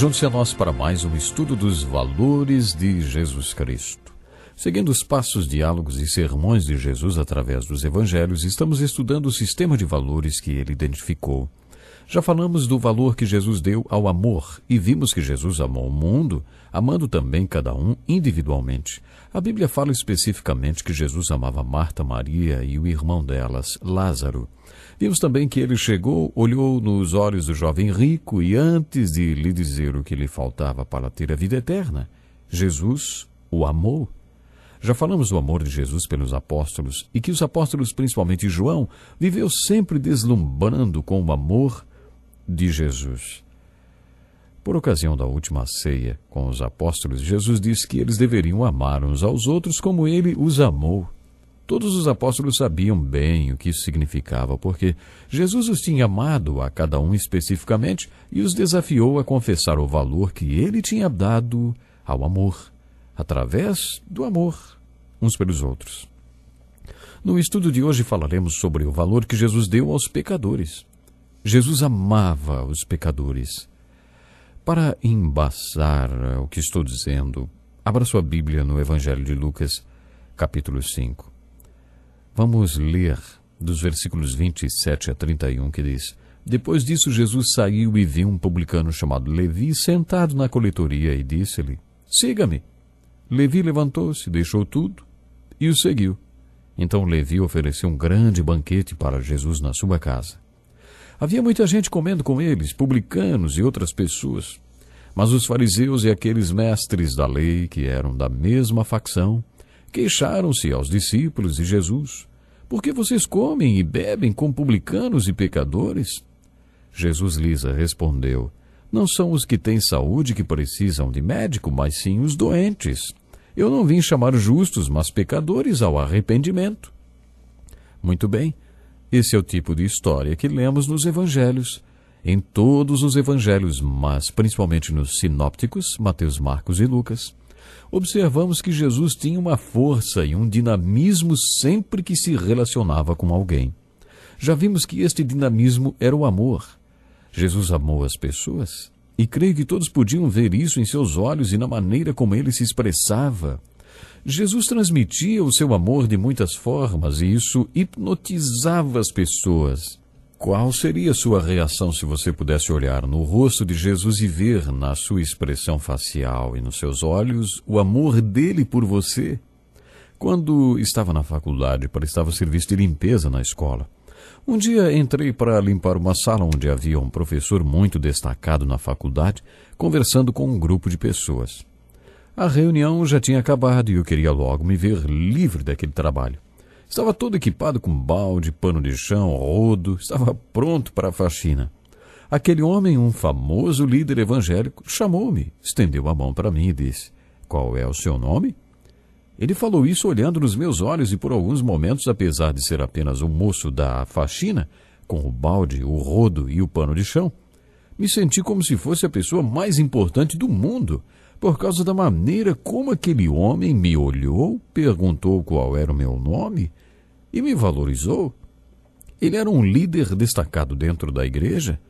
Junte-se a nós para mais um estudo dos valores de Jesus Cristo. Seguindo os passos, diálogos e sermões de Jesus através dos evangelhos, estamos estudando o sistema de valores que ele identificou. Já falamos do valor que Jesus deu ao amor e vimos que Jesus amou o mundo, amando também cada um individualmente. A Bíblia fala especificamente que Jesus amava Marta, Maria e o irmão delas, Lázaro. Vimos também que ele chegou, olhou nos olhos do jovem rico e, antes de lhe dizer o que lhe faltava para ter a vida eterna, Jesus o amou. Já falamos do amor de Jesus pelos apóstolos e que os apóstolos, principalmente João, viveu sempre deslumbrando com o amor de Jesus. Por ocasião da última ceia com os apóstolos, Jesus disse que eles deveriam amar uns aos outros como ele os amou. Todos os apóstolos sabiam bem o que isso significava, porque Jesus os tinha amado a cada um especificamente e os desafiou a confessar o valor que ele tinha dado ao amor, através do amor uns pelos outros. No estudo de hoje falaremos sobre o valor que Jesus deu aos pecadores. Jesus amava os pecadores. Para embaçar eh, o que estou dizendo, abra sua Bíblia no Evangelho de Lucas, capítulo 5. Vamos ler dos versículos 27 a 31, que diz: Depois disso, Jesus saiu e viu um publicano chamado Levi sentado na coletoria e disse-lhe: Siga-me. Levi levantou-se, deixou tudo e o seguiu. Então Levi ofereceu um grande banquete para Jesus na sua casa. Havia muita gente comendo com eles, publicanos e outras pessoas. Mas os fariseus e aqueles mestres da lei, que eram da mesma facção, queixaram-se aos discípulos de Jesus: Por que vocês comem e bebem com publicanos e pecadores? Jesus lhes respondeu: Não são os que têm saúde que precisam de médico, mas sim os doentes. Eu não vim chamar justos, mas pecadores ao arrependimento. Muito bem, esse é o tipo de história que lemos nos evangelhos, em todos os evangelhos, mas principalmente nos sinópticos, Mateus, Marcos e Lucas. Observamos que Jesus tinha uma força e um dinamismo sempre que se relacionava com alguém. Já vimos que este dinamismo era o amor. Jesus amou as pessoas, e creio que todos podiam ver isso em seus olhos e na maneira como ele se expressava Jesus transmitia o seu amor de muitas formas e isso hipnotizava as pessoas. Qual seria sua reação se você pudesse olhar no rosto de Jesus e ver na sua expressão facial e nos seus olhos o amor dele por você? Quando estava na faculdade, prestava serviço de limpeza na escola. Um dia entrei para limpar uma sala onde havia um professor muito destacado na faculdade, conversando com um grupo de pessoas. A reunião já tinha acabado e eu queria logo me ver livre daquele trabalho. Estava todo equipado com balde, pano de chão, rodo, estava pronto para a faxina. Aquele homem, um famoso líder evangélico, chamou-me, estendeu a mão para mim e disse: Qual é o seu nome? Ele falou isso olhando nos meus olhos e por alguns momentos, apesar de ser apenas o um moço da faxina, com o balde, o rodo e o pano de chão, me senti como se fosse a pessoa mais importante do mundo, por causa da maneira como aquele homem me olhou, perguntou qual era o meu nome e me valorizou. Ele era um líder destacado dentro da igreja.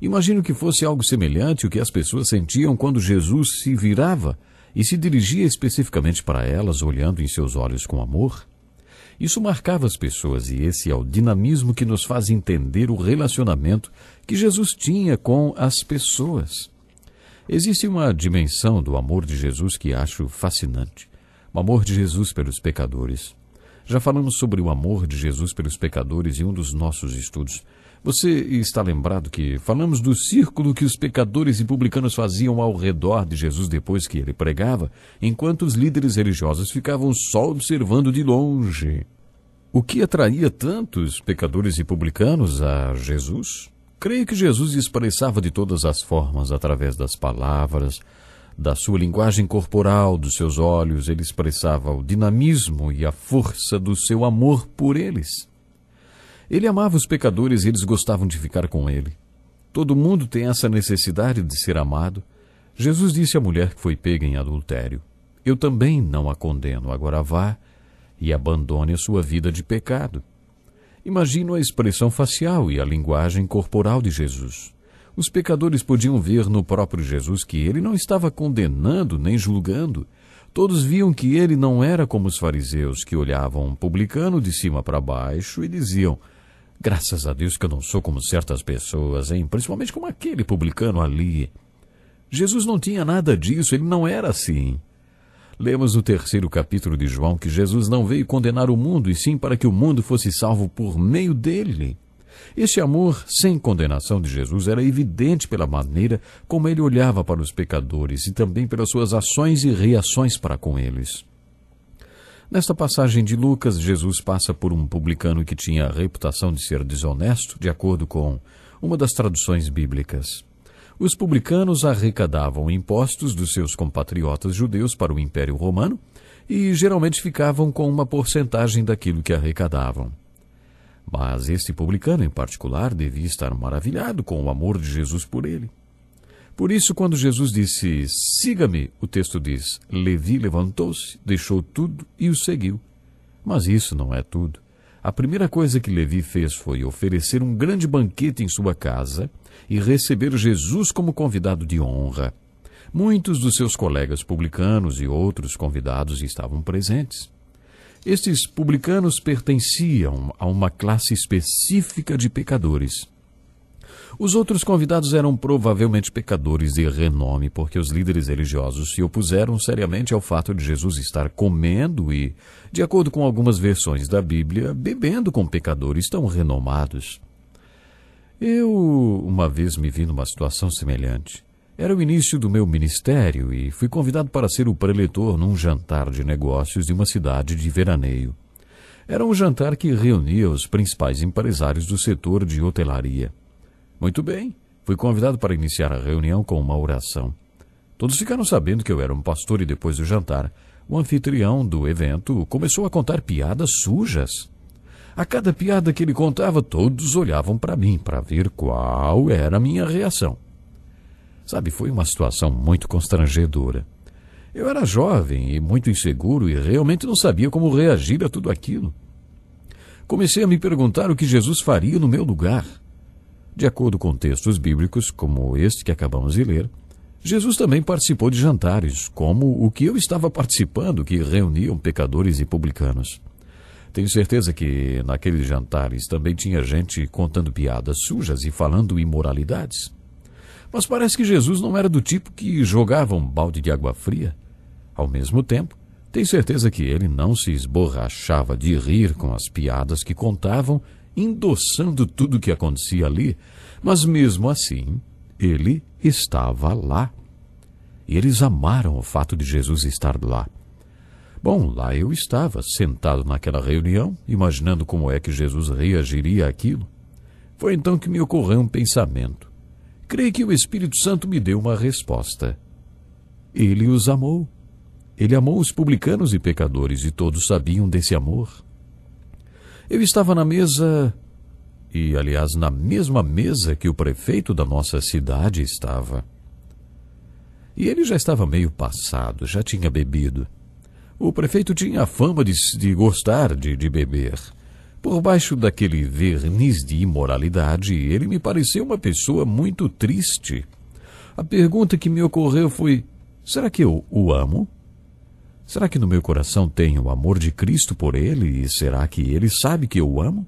Imagino que fosse algo semelhante o que as pessoas sentiam quando Jesus se virava e se dirigia especificamente para elas, olhando em seus olhos com amor. Isso marcava as pessoas e esse é o dinamismo que nos faz entender o relacionamento que Jesus tinha com as pessoas. Existe uma dimensão do amor de Jesus que acho fascinante. O amor de Jesus pelos pecadores. Já falamos sobre o amor de Jesus pelos pecadores em um dos nossos estudos. Você está lembrado que falamos do círculo que os pecadores e publicanos faziam ao redor de Jesus depois que ele pregava, enquanto os líderes religiosos ficavam só observando de longe. O que atraía tantos pecadores e publicanos a Jesus? Creio que Jesus expressava de todas as formas, através das palavras, da sua linguagem corporal, dos seus olhos, ele expressava o dinamismo e a força do seu amor por eles. Ele amava os pecadores e eles gostavam de ficar com ele. Todo mundo tem essa necessidade de ser amado. Jesus disse à mulher que foi pega em adultério: Eu também não a condeno, agora vá e abandone a sua vida de pecado. Imagino a expressão facial e a linguagem corporal de Jesus. Os pecadores podiam ver no próprio Jesus que ele não estava condenando nem julgando. Todos viam que ele não era como os fariseus que olhavam um publicano de cima para baixo e diziam: Graças a Deus que eu não sou como certas pessoas, hein? Principalmente como aquele publicano ali. Jesus não tinha nada disso, ele não era assim lemos no terceiro capítulo de João que Jesus não veio condenar o mundo, e sim para que o mundo fosse salvo por meio dele. Esse amor sem condenação de Jesus era evidente pela maneira como ele olhava para os pecadores e também pelas suas ações e reações para com eles. Nesta passagem de Lucas, Jesus passa por um publicano que tinha a reputação de ser desonesto, de acordo com uma das traduções bíblicas os publicanos arrecadavam impostos dos seus compatriotas judeus para o Império Romano e geralmente ficavam com uma porcentagem daquilo que arrecadavam. Mas este publicano em particular devia estar maravilhado com o amor de Jesus por ele. Por isso, quando Jesus disse: Siga-me, o texto diz: Levi levantou-se, deixou tudo e o seguiu. Mas isso não é tudo. A primeira coisa que Levi fez foi oferecer um grande banquete em sua casa e receber Jesus como convidado de honra. Muitos dos seus colegas publicanos e outros convidados estavam presentes. Estes publicanos pertenciam a uma classe específica de pecadores. Os outros convidados eram provavelmente pecadores de renome, porque os líderes religiosos se opuseram seriamente ao fato de Jesus estar comendo e, de acordo com algumas versões da Bíblia, bebendo com pecadores tão renomados. Eu uma vez me vi numa situação semelhante. Era o início do meu ministério e fui convidado para ser o preletor num jantar de negócios de uma cidade de veraneio. Era um jantar que reunia os principais empresários do setor de hotelaria. Muito bem, fui convidado para iniciar a reunião com uma oração. Todos ficaram sabendo que eu era um pastor e depois do jantar, o anfitrião do evento começou a contar piadas sujas. A cada piada que ele contava, todos olhavam para mim para ver qual era a minha reação. Sabe, foi uma situação muito constrangedora. Eu era jovem e muito inseguro e realmente não sabia como reagir a tudo aquilo. Comecei a me perguntar o que Jesus faria no meu lugar. De acordo com textos bíblicos, como este que acabamos de ler, Jesus também participou de jantares, como o que eu estava participando, que reuniam pecadores e publicanos. Tenho certeza que naqueles jantares também tinha gente contando piadas sujas e falando imoralidades. Mas parece que Jesus não era do tipo que jogava um balde de água fria. Ao mesmo tempo, tenho certeza que ele não se esborrachava de rir com as piadas que contavam endossando tudo o que acontecia ali, mas mesmo assim, ele estava lá. E eles amaram o fato de Jesus estar lá. Bom, lá eu estava, sentado naquela reunião, imaginando como é que Jesus reagiria àquilo. Foi então que me ocorreu um pensamento. Creio que o Espírito Santo me deu uma resposta. Ele os amou. Ele amou os publicanos e pecadores, e todos sabiam desse amor. Eu estava na mesa. E, aliás, na mesma mesa que o prefeito da nossa cidade estava. E ele já estava meio passado, já tinha bebido. O prefeito tinha a fama de, de gostar de, de beber. Por baixo daquele verniz de imoralidade, ele me pareceu uma pessoa muito triste. A pergunta que me ocorreu foi: será que eu o amo? Será que no meu coração tem o amor de Cristo por ele e será que ele sabe que eu o amo?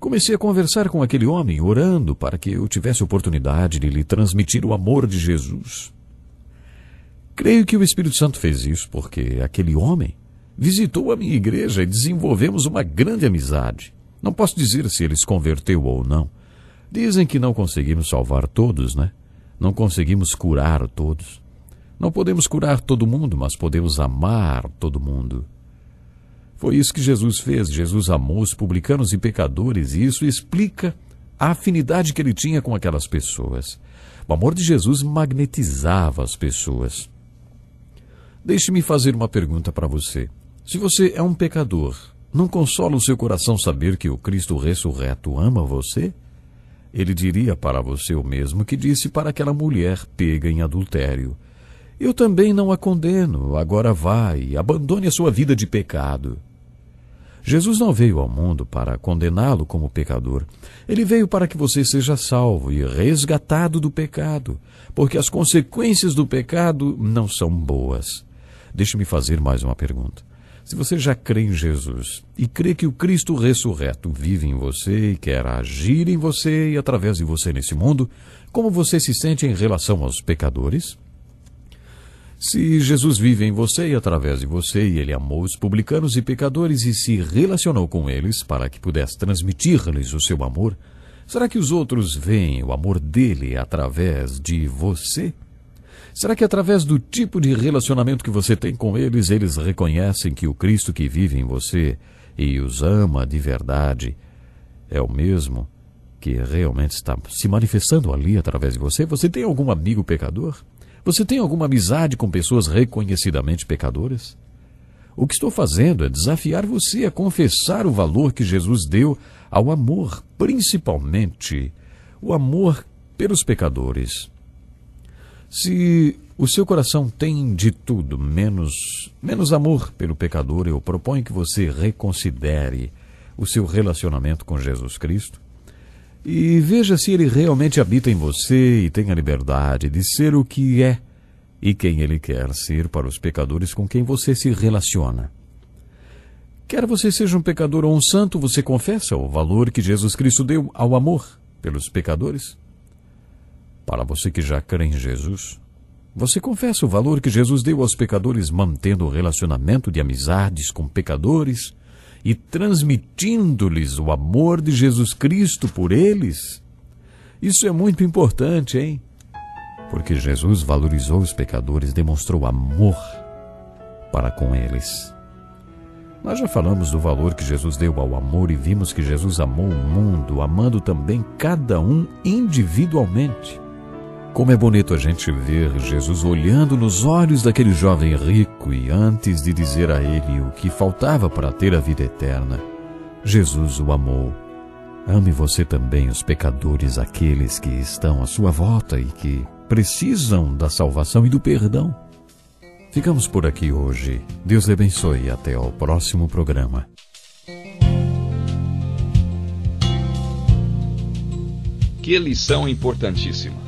Comecei a conversar com aquele homem, orando para que eu tivesse oportunidade de lhe transmitir o amor de Jesus. Creio que o Espírito Santo fez isso porque aquele homem visitou a minha igreja e desenvolvemos uma grande amizade. Não posso dizer se ele se converteu ou não. Dizem que não conseguimos salvar todos, né? Não conseguimos curar todos. Não podemos curar todo mundo, mas podemos amar todo mundo. Foi isso que Jesus fez. Jesus amou os publicanos e pecadores, e isso explica a afinidade que ele tinha com aquelas pessoas. O amor de Jesus magnetizava as pessoas. Deixe-me fazer uma pergunta para você. Se você é um pecador, não consola o seu coração saber que o Cristo ressurreto ama você? Ele diria para você o mesmo que disse para aquela mulher pega em adultério. Eu também não a condeno. Agora vai, abandone a sua vida de pecado. Jesus não veio ao mundo para condená-lo como pecador. Ele veio para que você seja salvo e resgatado do pecado, porque as consequências do pecado não são boas. Deixe-me fazer mais uma pergunta. Se você já crê em Jesus e crê que o Cristo ressurreto vive em você e quer agir em você e através de você nesse mundo, como você se sente em relação aos pecadores? Se Jesus vive em você e através de você, e ele amou os publicanos e pecadores e se relacionou com eles para que pudesse transmitir-lhes o seu amor, será que os outros veem o amor dele através de você? Será que através do tipo de relacionamento que você tem com eles, eles reconhecem que o Cristo que vive em você e os ama de verdade é o mesmo que realmente está se manifestando ali através de você? Você tem algum amigo pecador? Você tem alguma amizade com pessoas reconhecidamente pecadoras? O que estou fazendo é desafiar você a confessar o valor que Jesus deu ao amor, principalmente o amor pelos pecadores. Se o seu coração tem de tudo menos menos amor pelo pecador, eu proponho que você reconsidere o seu relacionamento com Jesus Cristo e veja se ele realmente habita em você e tem a liberdade de ser o que é e quem ele quer ser para os pecadores com quem você se relaciona. Quer você seja um pecador ou um santo, você confessa o valor que Jesus Cristo deu ao amor pelos pecadores? Para você que já crê em Jesus, você confessa o valor que Jesus deu aos pecadores mantendo o relacionamento de amizades com pecadores? e transmitindo-lhes o amor de Jesus Cristo por eles? Isso é muito importante, hein? Porque Jesus valorizou os pecadores, demonstrou amor para com eles. Nós já falamos do valor que Jesus deu ao amor e vimos que Jesus amou o mundo, amando também cada um individualmente. Como é bonito a gente ver Jesus olhando nos olhos daquele jovem rico e antes de dizer a ele o que faltava para ter a vida eterna, Jesus o amou. Ame você também os pecadores, aqueles que estão à sua volta e que precisam da salvação e do perdão. Ficamos por aqui hoje. Deus lhe abençoe e até ao próximo programa. Que lição importantíssima!